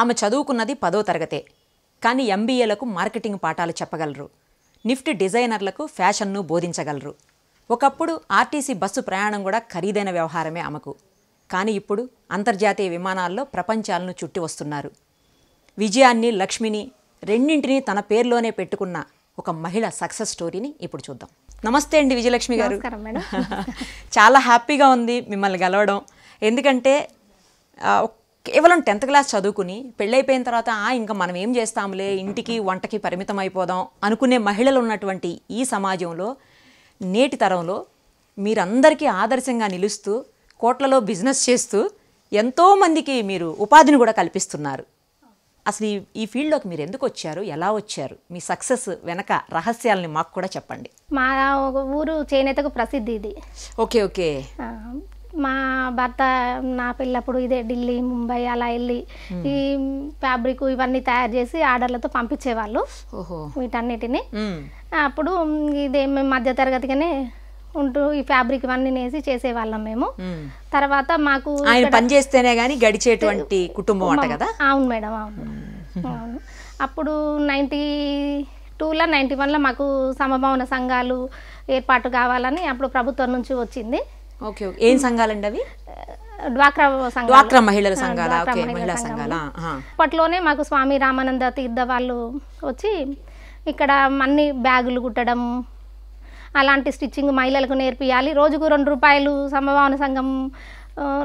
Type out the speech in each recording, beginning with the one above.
ఆమె చదువుకున్నది పదో తరగతే కానీ ఎంబీఏలకు మార్కెటింగ్ పాఠాలు చెప్పగలరు నిఫ్ట్ డిజైనర్లకు ఫ్యాషన్ను బోధించగలరు ఒకప్పుడు ఆర్టీసీ బస్సు ప్రయాణం కూడా ఖరీదైన వ్యవహారమే ఆమెకు కానీ ఇప్పుడు అంతర్జాతీయ విమానాల్లో ప్రపంచాలను చుట్టి వస్తున్నారు విజయాన్ని లక్ష్మిని రెండింటినీ తన పేరులోనే పెట్టుకున్న ఒక మహిళ సక్సెస్ స్టోరీని ఇప్పుడు చూద్దాం నమస్తే అండి విజయలక్ష్మి గారు చాలా హ్యాపీగా ఉంది మిమ్మల్ని గెలవడం ఎందుకంటే కేవలం టెన్త్ క్లాస్ చదువుకుని పెళ్ళైపోయిన తర్వాత ఇంకా మనం ఏం చేస్తాంలే ఇంటికి వంటకి పరిమితం అయిపోదాం అనుకునే మహిళలు ఉన్నటువంటి ఈ సమాజంలో నేటి తరంలో మీరందరికీ ఆదర్శంగా నిలుస్తూ కోట్లలో బిజినెస్ చేస్తూ ఎంతోమందికి మీరు ఉపాధిని కూడా కల్పిస్తున్నారు అసలు ఈ ఈ ఫీల్డ్లోకి మీరు ఎందుకు వచ్చారు ఎలా వచ్చారు మీ సక్సెస్ వెనక రహస్యాలని మాకు కూడా చెప్పండి మా ఊరు చేనేతకు ప్రసిద్ధి ఇది ఓకే ఓకే మా భర్త నా పిల్లప్పుడు ఇదే ఢిల్లీ ముంబై అలా వెళ్ళి ఈ ఫ్యాబ్రిక్ ఇవన్నీ తయారు చేసి ఆర్డర్లతో పంపించేవాళ్ళు వీటన్నిటిని అప్పుడు ఇదే మేము మధ్యతరగతిగానే ఉంటూ ఈ ఫ్యాబ్రిక్ ఇవన్నీ నేసి చేసేవాళ్ళం మేము తర్వాత మాకు ఆయన పని చేస్తేనే కానీ గడిచేటువంటి కుటుంబం అంట కదా అవును మేడం అవును అవును అప్పుడు నైంటీ టూలో నైంటీ వన్లో మాకు సమభావన సంఘాలు ఏర్పాటు కావాలని అప్పుడు ప్రభుత్వం నుంచి వచ్చింది ఓకే ఓకే ఏం సంఘాలండి అవి డ్వాక్రా మహిళల సంఘాల సంఘాల అప్పట్లోనే మాకు స్వామి రామానంద తీర్థ వాళ్ళు వచ్చి ఇక్కడ అన్ని బ్యాగులు కుట్టడం అలాంటి స్టిచ్చింగ్ మహిళలకు నేర్పియాలి రోజుకు రెండు రూపాయలు సమభావన సంఘం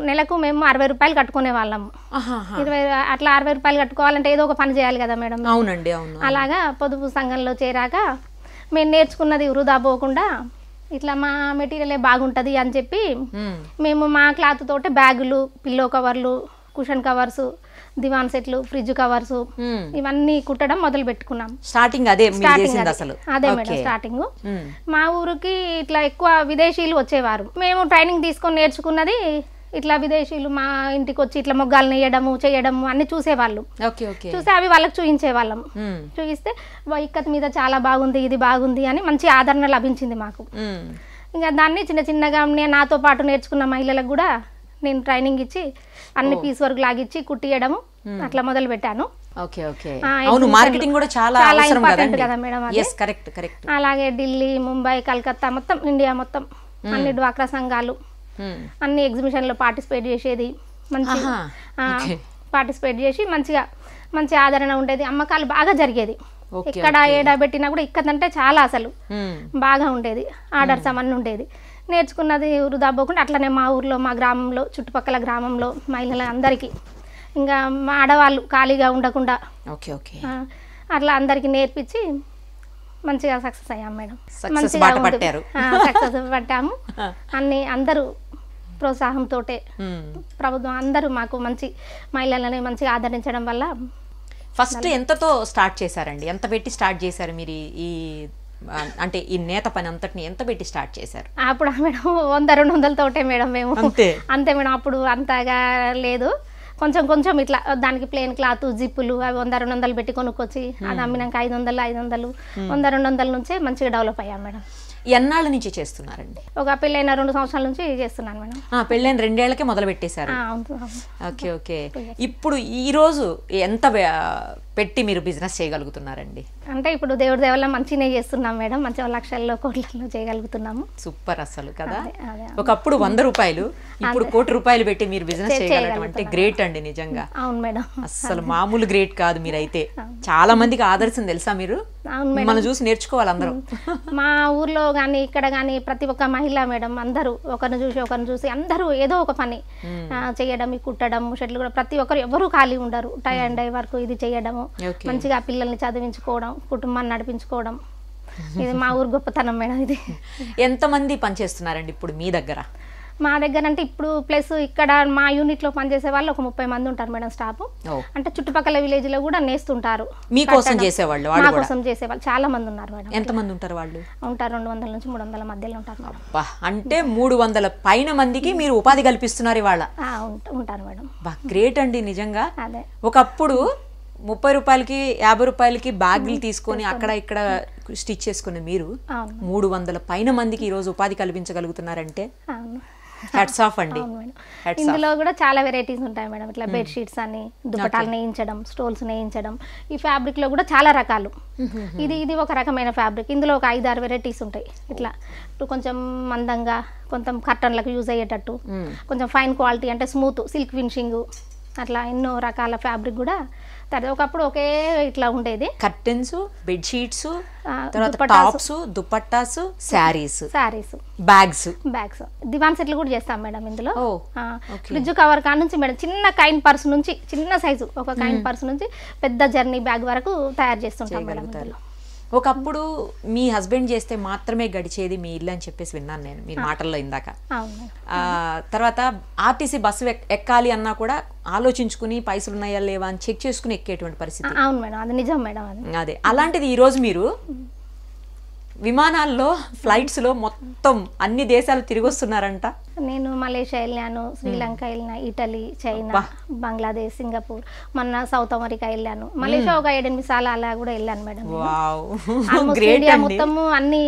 నెలకు మేము అరవై రూపాయలు కట్టుకునే వాళ్ళము ఇరవై అట్లా అరవై రూపాయలు కట్టుకోవాలంటే ఏదో ఒక పని చేయాలి కదా మేడం అవునండి అలాగా పొదుపు సంఘంలో చేరాక మేము నేర్చుకున్నది వృధా పోకుండా ఇట్లా మా మెటీరియలే బాగుంటది అని చెప్పి మేము మా క్లాత్ తోటే బ్యాగులు పిల్లో కవర్లు కుషన్ కవర్స్ దివాన్ సెట్లు ఫ్రిడ్జ్ కవర్స్ ఇవన్నీ కుట్టడం మొదలు పెట్టుకున్నాం స్టార్టింగ్ అదే స్టార్టింగ్ అదే మేడం స్టార్టింగ్ మా ఊరికి ఇట్లా ఎక్కువ విదేశీయులు వచ్చేవారు మేము ట్రైనింగ్ తీసుకొని నేర్చుకున్నది ఇట్లా విదేశీయులు మా ఇంటికి వచ్చి ఇట్లా మొగ్గాలు నేయడము చేయడము అన్ని చూసేవాళ్ళు చూసే అవి వాళ్ళకి చూపించే వాళ్ళం చూపిస్తే ఇక్కత్ మీద చాలా బాగుంది ఇది బాగుంది అని మంచి ఆదరణ లభించింది మాకు ఇంకా దాన్ని చిన్న చిన్నగా నేను నాతో పాటు నేర్చుకున్న మహిళలకు కూడా నేను ట్రైనింగ్ ఇచ్చి అన్ని పీస్ వర్క్ లాగిచ్చి కుట్టియడము అట్లా మొదలు పెట్టాను కదా మేడం అలాగే ఢిల్లీ ముంబై కలకత్తా మొత్తం ఇండియా మొత్తం అన్ని డ్వాక్రా సంఘాలు అన్ని ఎగ్జిబిషన్లో పార్టిసిపేట్ చేసేది మంచి పార్టిసిపేట్ చేసి మంచిగా మంచి ఆదరణ ఉండేది అమ్మకాలు బాగా జరిగేది ఎక్కడ ఏడా పెట్టినా కూడా ఇక్కడంటే చాలా అసలు బాగా ఉండేది ఆర్డర్స్ అవన్నీ ఉండేది నేర్చుకున్నది వృధా పోకుండా అట్లనే మా ఊర్లో మా గ్రామంలో చుట్టుపక్కల గ్రామంలో మహిళల అందరికీ ఇంకా మా ఆడవాళ్ళు ఖాళీగా ఉండకుండా అట్లా అందరికీ నేర్పించి మంచిగా సక్సెస్ అయ్యాం మేడం మంచిగా సక్సెస్ పట్టాము అన్ని అందరూ ప్రోత్సాహంతో ప్రభుత్వం అందరూ మాకు మంచి మహిళలని మంచిగా ఆదరించడం వల్ల ఫస్ట్ ఎంతతో స్టార్ట్ చేశారండి ఎంత పెట్టి స్టార్ట్ చేశారు మీరు ఈ అంటే ఈ నేత పని అంతటిని ఎంత పెట్టి స్టార్ట్ చేశారు అప్పుడు మేడం వంద రెండు వందలతోటే మేడం మేము అంతే అంతే మేడం అప్పుడు అంతగా లేదు కొంచెం కొంచెం ఇట్లా దానికి ప్లేన్ క్లాత్ జిప్పులు అవి వంద రెండు వందలు పెట్టి కొనుక్కొచ్చి అది అమ్మినాక ఐదు వందలు ఐదు వందలు వంద రెండు వందల నుంచే మంచిగా డెవలప్ అయ్యాం మేడం ఎన్నాళ్ళ నుంచి చేస్తున్నారండి ఒక పెళ్ళైన రెండు సంవత్సరాల నుంచి చేస్తున్నాను మేడం పెళ్ళైన రెండేళ్లకే మొదలు పెట్టేశారు ఓకే ఓకే ఇప్పుడు ఈ రోజు ఎంత పెట్టి మీరు బిజినెస్ చేయగలుగుతున్నారండి అంటే ఇప్పుడు దేవుడి దేవల్ల మంచినే చేస్తున్నాం మేడం మంచి లక్షల్లో కోట్లలో చేయగలుగుతున్నాము సూపర్ అసలు కదా ఒకప్పుడు వంద రూపాయలు ఇప్పుడు కోటి రూపాయలు పెట్టి మీరు బిజినెస్ చేయగలగడం అంటే గ్రేట్ అండి నిజంగా అవును మేడం అసలు మామూలు గ్రేట్ కాదు మీరైతే చాలా మందికి ఆదర్శం తెలుసా మీరు మనం చూసి నేర్చుకోవాలి అందరూ మా ఊర్లో కానీ ఇక్కడ కానీ ప్రతి ఒక్క మహిళ మేడం అందరూ ఒకరిని చూసి ఒకరిని చూసి అందరూ ఏదో ఒక పని చేయడం కుట్టడం ముషట్లు కూడా ప్రతి ఒక్కరు ఎవరు ఖాళీ ఉండరు టై అండ్ డై వరకు ఇది చేయడం మంచిగా పిల్లల్ని చదివించుకోవడం కుటుంబాన్ని నడిపించుకోవడం ఇది మా ఊరు గొప్పతనం మేడం ఇది ఎంతమంది పనిచేస్తున్నారండి ఇప్పుడు మీ దగ్గర మా దగ్గర అంటే ఇప్పుడు ప్లస్ ఇక్కడ మా యూనిట్ లో పనిచేసే వాళ్ళు ఒక ముప్పై మంది ఉంటారు మేడం స్టాఫ్ అంటే చుట్టుపక్కల విలేజ్ లో కూడా నేస్తుంటారు మీకోసం చేసేవాళ్ళు మా కోసం చేసేవాళ్ళు చాలా మంది ఉన్నారు మేడం ఎంత మంది ఉంటారు వాళ్ళు ఉంటారు రెండు వందల నుంచి మూడు వందల మధ్యలో ఉంటారు అంటే మూడు వందల పైన మందికి మీరు ఉపాధి కల్పిస్తున్నారు ఇవాళ ఉంటారు మేడం గ్రేట్ అండి నిజంగా అదే ఒకప్పుడు ముప్పై రూపాయలకి యాభై రూపాయలకి బ్యాగులు తీసుకొని అక్కడ ఇక్కడ స్టిచ్ చేసుకున్న మీరు మూడు వందల పైన మందికి ఈరోజు ఉపాధి కల్పించగలుగుతున్నారంటే హెడ్స్ ఆఫ్ అండి ఇందులో కూడా చాలా వెరైటీస్ ఉంటాయి మేడం ఇట్లా బెడ్ hmm. షీట్స్ అని దుపటాలు నేయించడం స్టోల్స్ నేయించడం ఈ ఫ్యాబ్రిక్ లో కూడా చాలా రకాలు mm-hmm. ఇది ఇది ఒక రకమైన ఫ్యాబ్రిక్ ఇందులో ఒక ఐదు ఆరు వెరైటీస్ ఉంటాయి ఇట్లా కొంచెం మందంగా కొంచెం కర్టన్లకు యూజ్ అయ్యేటట్టు hmm. కొంచెం ఫైన్ క్వాలిటీ అంటే స్మూత్ సిల్క్ ఫినిషింగ్ అట్లా ఎన్నో రకాల ఫ్యాబ్రిక్ కూడా తర్వాత ఒకప్పుడు ఒకే ఇట్లా ఉండేది curtains bedsheets sheets tops dupattas saris saris bags bags divan సెట్లు కూడా చేస్తాం మేడం ఇందులో ఫ్రిడ్జ్ కవర్ కా నుంచి మేడం చిన్న కైన్ పర్స్ నుంచి చిన్న సైజు ఒక కైన్ పర్స్ నుంచి పెద్ద జర్నీ బ్యాగ్ వరకు తయారు చేస్తుంటాం మేడం ఇందులో ఒకప్పుడు మీ హస్బెండ్ చేస్తే మాత్రమే గడిచేది మీ ఇల్లు అని చెప్పేసి విన్నాను నేను మీ మాటల్లో ఇందాక తర్వాత ఆర్టీసీ బస్సు ఎక్కాలి అన్నా కూడా ఆలోచించుకుని పైసలు ఉన్నాయా లేవా అని చెక్ చేసుకుని ఎక్కేటువంటి పరిస్థితి అవును మేడం అది నిజం మేడం అదే అలాంటిది ఈ రోజు మీరు విమానాల్లో ఫ్లైట్స్లో మొత్తం అన్ని దేశాలు తిరిగి వస్తున్నారంట నేను మలేషియా వెళ్ళాను శ్రీలంక వెళ్ళిన ఇటలీ చైనా బంగ్లాదేశ్ సింగపూర్ మొన్న సౌత్ అమెరికా వెళ్ళాను మలేషియా ఒక ఎనిమిది సార్లు అలా కూడా వెళ్ళాను మేడం మొత్తము అన్ని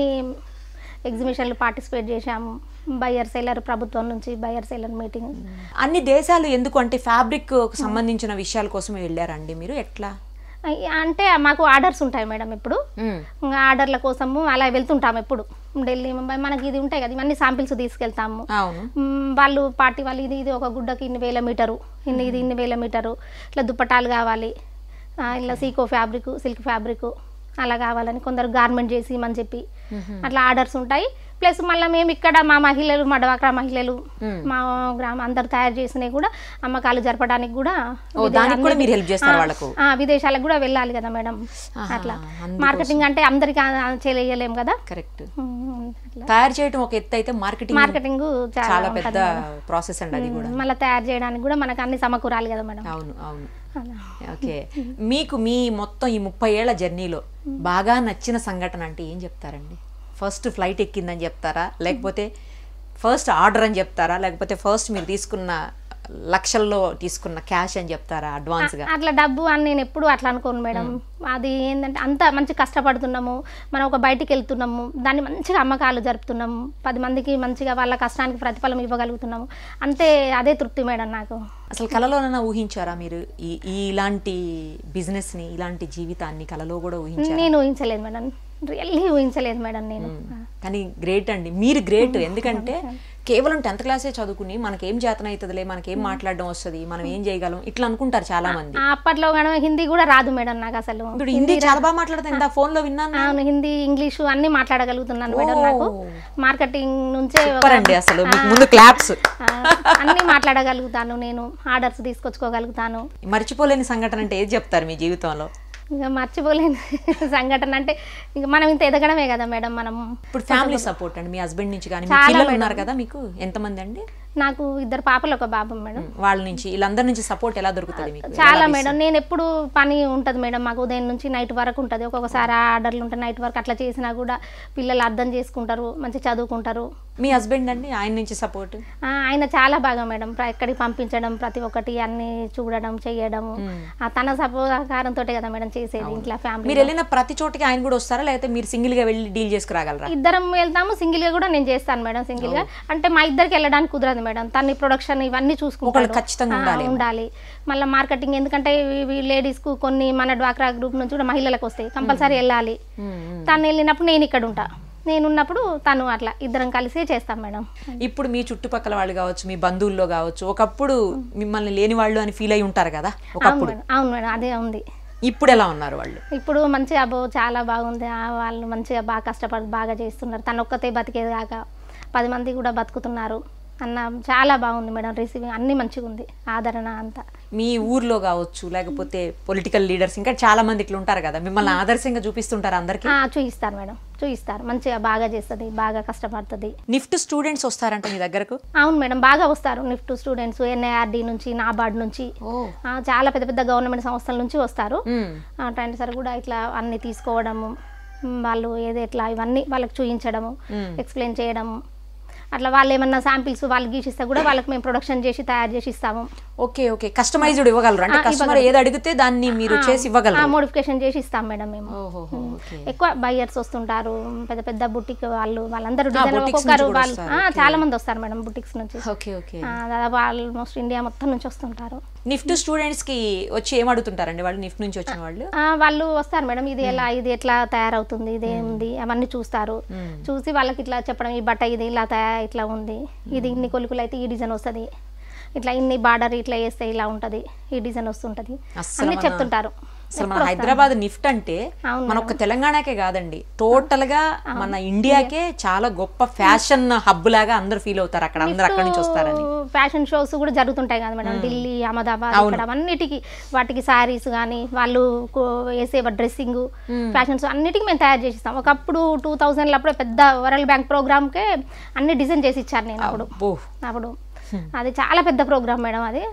ఎగ్జిబిషన్లు పార్టిసిపేట్ చేశాము బయర్ సెల్లర్ ప్రభుత్వం నుంచి బయర్ సెల్లర్ మీటింగ్ అన్ని దేశాలు ఎందుకు అంటే ఫ్యాబ్రిక్ సంబంధించిన విషయాల కోసం వెళ్ళారండి మీరు ఎట్లా అంటే మాకు ఆర్డర్స్ ఉంటాయి మేడం ఇప్పుడు ఆర్డర్ల కోసము అలా వెళ్తుంటాము ఎప్పుడు ఢిల్లీ ముంబై మనకి ఇది ఉంటాయి కదా ఇవన్నీ శాంపిల్స్ తీసుకెళ్తాము వాళ్ళు పార్టీ వాళ్ళు ఇది ఇది ఒక గుడ్డకి ఇన్ని వేల మీటరు ఇన్ని ఇది ఇన్ని వేల మీటరు ఇట్లా దుప్పటాలు కావాలి ఇట్లా సీకో ఫ్యాబ్రిక్ సిల్క్ ఫ్యాబ్రిక్ అలా కావాలని కొందరు గార్మెంట్ చేసి మని చెప్పి అట్లా ఆర్డర్స్ ఉంటాయి ప్లస్ మళ్ళీ మేము ఇక్కడ మా మహిళలు మా డ్వాక్రా మహిళలు మా గ్రామ అందరు తయారు చేసినవి కూడా అమ్మకాలు జరపడానికి కూడా విదేశాలకు కూడా వెళ్ళాలి కదా మేడం అట్లా మార్కెటింగ్ అంటే అందరికి చేయలేము కదా కరెక్ట్ తయారు చేయడం ఒక ఎత్తు అయితే మార్కెటింగ్ మార్కెటింగ్ చాలా పెద్ద ప్రాసెస్ అండి అది కూడా మళ్ళీ తయారు చేయడానికి కూడా మనకు అన్ని సమకూరాలి కదా మేడం అవును అవును ఓకే మీకు మీ మొత్తం ఈ ముప్పై ఏళ్ల జర్నీలో బాగా నచ్చిన సంఘటన అంటే ఏం చెప్తారండి ఫస్ట్ ఫ్లైట్ ఎక్కిందని చెప్తారా లేకపోతే ఫస్ట్ ఆర్డర్ అని చెప్తారా లేకపోతే ఫస్ట్ మీరు తీసుకున్న లక్షల్లో తీసుకున్న క్యాష్ అని చెప్తారా అడ్వాన్స్ అట్లా డబ్బు అని నేను ఎప్పుడు అట్లా అనుకోను మేడం అది ఏంటంటే అంత మంచి కష్టపడుతున్నాము మనం ఒక బయటికి వెళ్తున్నాము దాన్ని మంచిగా అమ్మకాలు జరుపుతున్నాము పది మందికి మంచిగా వాళ్ళ కష్టానికి ప్రతిఫలం ఇవ్వగలుగుతున్నాము అంతే అదే తృప్తి మేడం నాకు అసలు కళలోనైనా ఊహించారా మీరు ఈ ఇలాంటి బిజినెస్ ని ఇలాంటి జీవితాన్ని కళలో కూడా ఊహించారు నేను ఊహించలేదు మేడం రియల్లీ ఊహించలేదు మేడం నేను కానీ గ్రేట్ అండి మీరు గ్రేట్ ఎందుకంటే కేవలం టెన్త్ క్లాసే చదువుకుని మనకేం చేతన అవుతుందిలే మనకేం మాట్లాడడం వస్తుంది మనం ఏం చేయగలం ఇట్లా అనుకుంటారు చాలా మంది అప్పట్లో మనం హిందీ కూడా రాదు మేడం నాకు అసలు హిందీ చాలా బాగా మాట్లాడుతాను ఫోన్ లో విన్నాను హిందీ ఇంగ్లీష్ అన్ని మాట్లాడగలుగుతున్నాను మేడం నాకు మార్కెటింగ్ నుంచే అసలు ముందు క్లాప్స్ అన్ని మాట్లాడగలుగుతాను నేను ఆర్డర్స్ తీసుకొచ్చుకోగలుగుతాను మర్చిపోలేని సంఘటన అంటే ఏది చెప్తారు మీ జీవితంలో ఇంకా మర్చిపోలేని సంఘటన అంటే ఇంకా మనం ఇంత ఎదగడమే కదా మేడం మనం ఇప్పుడు ఫ్యామిలీ సపోర్ట్ అండి మీ హస్బెండ్ నుంచి కానీ ఉన్నారు కదా మీకు ఎంతమంది అండి నాకు ఇద్దరు పాపలు ఒక బాబు మేడం వాళ్ళ నుంచి వీళ్ళందరి నుంచి సపోర్ట్ ఎలా దొరుకుతుంది చాలా మేడం నేను ఎప్పుడు పని ఉంటుంది మేడం మాకు ఉదయం నుంచి నైట్ వరకు ఉంటుంది ఒక్కొక్కసారి ఆర్డర్లు ఉంటాయి నైట్ వరకు అట్లా చేసినా కూడా పిల్లలు అర్థం చేసుకుంటారు మంచి చదువుకుంటారు మీ హస్బెండ్ అండి ఆయన నుంచి సపోర్ట్ ఆయన చాలా బాగా మేడం ఎక్కడికి పంపించడం ప్రతి ఒక్కటి అన్ని చూడడం చేయడం తన సపోకారంతో కదా మేడం చేసేది ఇంట్లో ఫ్యామిలీ మీరు వెళ్ళిన ప్రతి చోటికి ఆయన కూడా వస్తారా లేకపోతే మీరు సింగిల్ గా వెళ్ళి డీల్ చేసుకురాగలరా ఇద్దరం వెళ్తాము సింగిల్ గా కూడా నేను చేస్తాను మేడం సింగిల్ గా అంటే మా ఇద్దరికి వెళ్ళడానికి కుదరదు మేడం తన్ని ప్రొడక్షన్ ఇవన్నీ చూసుకుంటారు ఖచ్చితంగా ఉండాలి మళ్ళీ మార్కెటింగ్ ఎందుకంటే లేడీస్ కు కొన్ని మన డ్వాక్రా గ్రూప్ నుంచి కూడా మహిళలకు వస్తాయి కంపల్సరీ వెళ్ళాలి తను వెళ్ళినప్పుడు నేను ఇక్కడ ఉంటా నేనున్నప్పుడు తను అట్లా ఇద్దరం కలిసి చేస్తాం మేడం ఇప్పుడు మీ చుట్టుపక్కల వాళ్ళు కావచ్చు మీ బంధువుల్లో కావచ్చు ఒకప్పుడు మిమ్మల్ని లేని వాళ్ళు అని ఫీల్ అయి ఉంటారు కదా అవును మేడం అదే ఉంది ఇప్పుడు ఎలా ఉన్నారు వాళ్ళు ఇప్పుడు మంచిగా అబ్బో చాలా బాగుంది వాళ్ళు మంచిగా బాగా కష్టపడి బాగా చేస్తున్నారు తను ఒక్కతే బతికేది కాక పది మంది కూడా బతుకుతున్నారు అన్న చాలా బాగుంది మేడం రిసీవింగ్ అన్ని మంచిగా ఉంది ఆదరణ అంతా మీ ఊర్లో కావచ్చు లేకపోతే పొలిటికల్ లీడర్స్ ఇంకా చాలా మంది ఇట్లా ఉంటారు కదా మిమ్మల్ని ఆదర్శంగా చూపిస్తుంటారు అందరికి చూపిస్తారు మేడం చూపిస్తారు మంచిగా బాగా చేస్తుంది బాగా కష్టపడుతుంది నిఫ్ట్ స్టూడెంట్స్ వస్తారంట మీ దగ్గరకు అవును మేడం బాగా వస్తారు నిఫ్ట్ స్టూడెంట్స్ ఎన్ఐఆర్డి నుంచి నాబార్డ్ నుంచి చాలా పెద్ద పెద్ద గవర్నమెంట్ సంస్థల నుంచి వస్తారు అట్లాంటి సార్ కూడా ఇట్లా అన్ని తీసుకోవడము వాళ్ళు ఏది ఇవన్నీ వాళ్ళకి చూపించడము ఎక్స్ప్లెయిన్ చేయడము అట్లా వాళ్ళు ఏమన్నా శాంపిల్స్ వాళ్ళు గీసిస్తే కూడా వాళ్ళకి మేము ప్రొడక్షన్ చేసి తయారు చేసి ఇస్తాము ఓకే ఓకే కస్టమైజ్డ్ ఇవ్వగలరు అంటే కస్టమర్ ఏది అడిగితే దాన్ని మీరు చేసి ఇవ్వగలరు మోడిఫికేషన్ చేసి ఇస్తాం మేడం మేము ఎక్కువ బయ్యర్స్ వస్తుంటారు పెద్ద పెద్ద బుటిక్ వాళ్ళు వాళ్ళందరూ డిజైన్ ఒక్కొక్కరు వాళ్ళు చాలా మంది వస్తారు మేడం బుటిక్స్ నుంచి ఓకే ఓకే దాదాపు ఆల్మోస్ట్ ఇండియా మొత్తం నుంచి వస్తుంటారు నిఫ్ట్ స్టూడెంట్స్ కి వచ్చి ఏం అడుగుతుంటారండి వాళ్ళు నిఫ్ట్ నుంచి వచ్చిన వాళ్ళు వాళ్ళు వస్తారు మేడం ఇది ఎలా ఇది ఎట్లా తయారవుతుంది ఇదే ఉంది అవన్నీ చూస్తారు చూసి వాళ్ళకి ఇట్లా చెప్పడం ఈ బట్ట ఇది ఇలా తయారు ఇట్లా ఉంది ఇది ఇన్ని కొలుకులు అయితే ఈ డిజైన్ వస్తుంది ఇట్లా ఇన్ని బార్డర్ ఇట్లా వేస్తే ఇలా ఉంటుంది ఈ డిజైన్ వస్తుంటది అన్ని చెప్తుంటారు అసలు మన హైదరాబాద్ నిఫ్ట్ అంటే మన ఒక తెలంగాణకే కాదండి టోటల్ గా మన ఇండియాకే చాలా గొప్ప ఫ్యాషన్ హబ్ లాగా అందరు ఫీల్ అవుతారు అక్కడ అందరు అక్కడ నుంచి వస్తారు uh, ఫ్యాషన్ షోస్ కూడా జరుగుతుంటాయి కదా మేడం ఢిల్లీ అహ్మదాబాద్ అక్కడ అన్నిటికీ వాటికి సారీస్ కానీ వాళ్ళు వేసే డ్రెస్సింగ్ ఫ్యాషన్ షో అన్నిటికీ మేము తయారు చేసిస్తాం ఒకప్పుడు టూ థౌజండ్ అప్పుడు పెద్ద వరల్డ్ బ్యాంక్ ప్రోగ్రామ్కే అన్ని డిజైన్ చేసి ఇచ్చారు నేను అప్పుడు అప్పుడు Hmm. అది చాలా పెద్ద ప్రోగ్రామ్ మేడం అది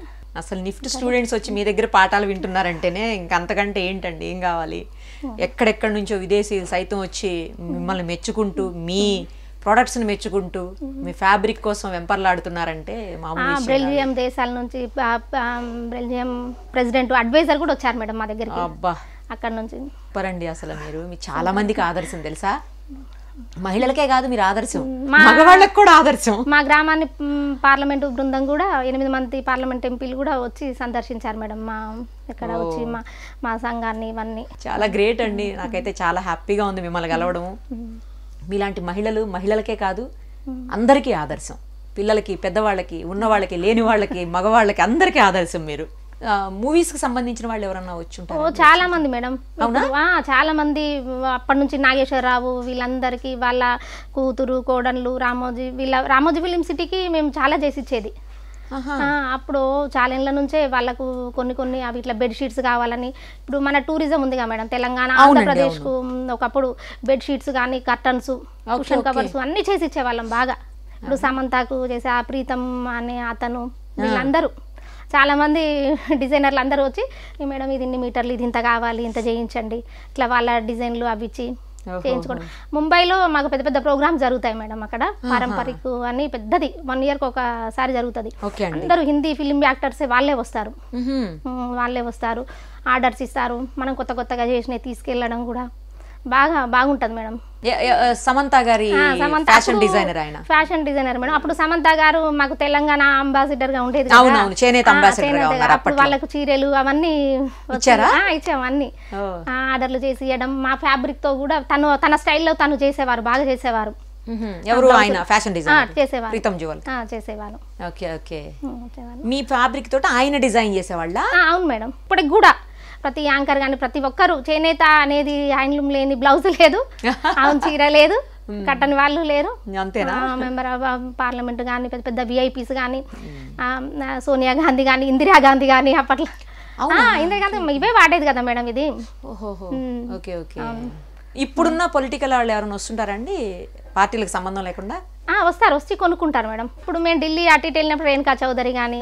అసలు నిఫ్ట్ స్టూడెంట్స్ వచ్చి మీ దగ్గర పాఠాలు వింటున్నారంటేనే ఇంకంతకంటే ఏంటండి ఏం కావాలి hmm. ఎక్కడెక్కడి నుంచో విదేశీయులు సైతం వచ్చి hmm. మిమ్మల్ని మెచ్చుకుంటూ మీ ప్రొడక్ట్స్ని మెచ్చుకుంటూ మీ ఫ్యాబ్రిక్ కోసం వెంపర్లాడుతున్నారంటే బెల్జియం దేశాల నుంచి బెల్జియం ప్రెసిడెంట్ అడ్వైజర్ కూడా వచ్చారు మేడం మా దగ్గర అబ్బా అక్కడ నుంచి చెప్పరండి అసలు మీరు మీ చాలా మందికి ఆదర్శం తెలుసా మహిళలకే కాదు మీరు ఆదర్శం మగవాళ్ళకి కూడా ఆదర్శం మా గ్రామాన్ని పార్లమెంట్ బృందం కూడా ఎనిమిది మంది పార్లమెంట్ ఎంపీలు కూడా వచ్చి సందర్శించారు మేడం మా ఇక్కడ వచ్చి మా మా సంఘాన్ని ఇవన్నీ చాలా గ్రేట్ అండి నాకైతే చాలా హ్యాపీగా ఉంది మిమ్మల్ని కలవడం మీలాంటి మహిళలు మహిళలకే కాదు అందరికీ ఆదర్శం పిల్లలకి పెద్దవాళ్ళకి ఉన్నవాళ్ళకి లేని వాళ్ళకి మగవాళ్ళకి అందరికీ ఆదర్శం మీరు మూవీస్ కి సంబంధించిన వాళ్ళు ఎవరన్నా వచ్చుంటారు చాలా మంది మేడం అవునా చాలా మంది అప్పటి నుంచి నాగేశ్వరరావు వీళ్ళందరికీ వాళ్ళ కూతురు కోడళ్ళు రామోజీ వీళ్ళ రామోజీ ఫిలిం సిటీకి మేము చాలా చేసి ఇచ్చేది అప్పుడు చాలెండ్ల నుంచే వాళ్ళకు కొన్ని కొన్ని అవి ఇట్లా బెడ్షీట్స్ కావాలని ఇప్పుడు మన టూరిజం ఉందిగా మేడం తెలంగాణ ఆంధ్రప్రదేశ్ కు ఒకప్పుడు బెడ్షీట్స్ కానీ కర్టన్స్ కుషన్ కవర్స్ అన్ని చేసి ఇచ్చేవాళ్ళం బాగా ఇప్పుడు సమంతకు చేసే ఆ ప్రీతం అనే అతను వీళ్ళందరూ చాలామంది డిజైనర్లు అందరూ వచ్చి మేడం ఇది ఇన్ని మీటర్లు ఇది ఇంత కావాలి ఇంత చేయించండి ఇట్లా వాళ్ళ డిజైన్లు అవి ఇచ్చి చేయించుకోండి ముంబైలో మాకు పెద్ద పెద్ద ప్రోగ్రామ్స్ జరుగుతాయి మేడం అక్కడ పారంపరిక అని పెద్దది వన్ ఇయర్కి ఒకసారి జరుగుతుంది అందరూ హిందీ ఫిలిం యాక్టర్స్ వాళ్ళే వస్తారు వాళ్ళే వస్తారు ఆర్డర్స్ ఇస్తారు మనం కొత్త కొత్తగా చేసినవి తీసుకెళ్ళడం కూడా బాగా బాగుంటుంది మేడం సమంత గారి ఫ్యాషన్ డిజైనర్ ఆయన ఫ్యాషన్ డిజైనర్ మేడం అప్పుడు సమంత గారు మాకు తెలంగాణ అంబాసిడర్ గా ఉండేది అప్పుడు వాళ్ళకు చీరలు అవన్నీ ఇచ్చాము అన్ని ఆర్డర్లు చేసి ఇవ్వడం మా ఫ్యాబ్రిక్ తో కూడా తను తన స్టైల్లో తను చేసేవారు బాగా చేసేవారు ఎవరు ఆయన ఫ్యాషన్ చేసేవారు ప్రీతం చేసేవారు ఓకే ఓకే మీ ఫ్యాబ్రిక్ తోటి ఆయన డిజైన్ చేసేవాళ్ళ అవును మేడం ఇప్పటికి కూడా ప్రతి యాంకర్ కానీ ప్రతి ఒక్కరు చేనేత అనేది హ్యాండ్లూమ్ లేని బ్లౌజ్ లేదు చీర లేదు కట్టని వాళ్ళు లేరు మెంబర్ ఆఫ్ పార్లమెంట్ కానీ పెద్ద పెద్ద విఐపీస్ కానీ సోనియా గాంధీ కానీ ఇందిరా గాంధీ కానీ అప్పట్లో ఇందిరా గాంధీ ఇవే వాడేది కదా మేడం ఇది ఓకే ఓకే ఇప్పుడున్న పొలిటికల్ వాళ్ళు ఎవరైనా వస్తుంటారండి పార్టీలకు సంబంధం లేకుండా వస్తారు వచ్చి కొనుక్కుంటారు మేడం ఇప్పుడు మేము ఢిల్లీ అటు ఇటు వెళ్ళినప్పుడు రేణుకా చౌదరి కానీ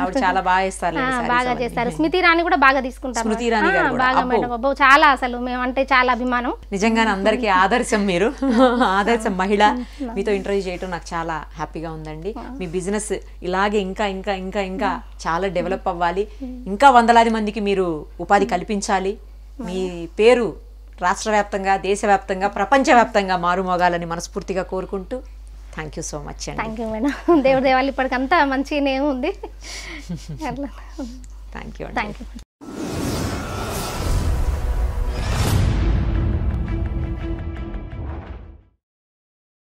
ఆవిడ చాలా బాగా ఇస్తారు బాగా చేస్తారు స్మృతి రాణి కూడా బాగా తీసుకుంటారు స్మృతి రాణి బాగా మేడం చాలా అసలు మేము అంటే చాలా అభిమానం నిజంగానే అందరికి ఆదర్శం మీరు ఆదర్శం మహిళ మీతో ఇంటర్వ్యూ చేయటం నాకు చాలా హ్యాపీగా ఉందండి మీ బిజినెస్ ఇలాగే ఇంకా ఇంకా ఇంకా ఇంకా చాలా డెవలప్ అవ్వాలి ఇంకా వందలాది మందికి మీరు ఉపాధి కల్పించాలి మీ పేరు రాష్ట్ర వ్యాప్తంగా దేశవ్యాప్తంగా ప్రపంచవ్యాప్తంగా మారుమోగాలని మనస్ఫూర్తిగా కోరుకుంటూ thank you so much thank you madam దేవుడు దేవాలి ఇప్పటికంతా మంచి నేమ్ ఉంది థ్యాంక్ యూ థ్యాంక్ యూ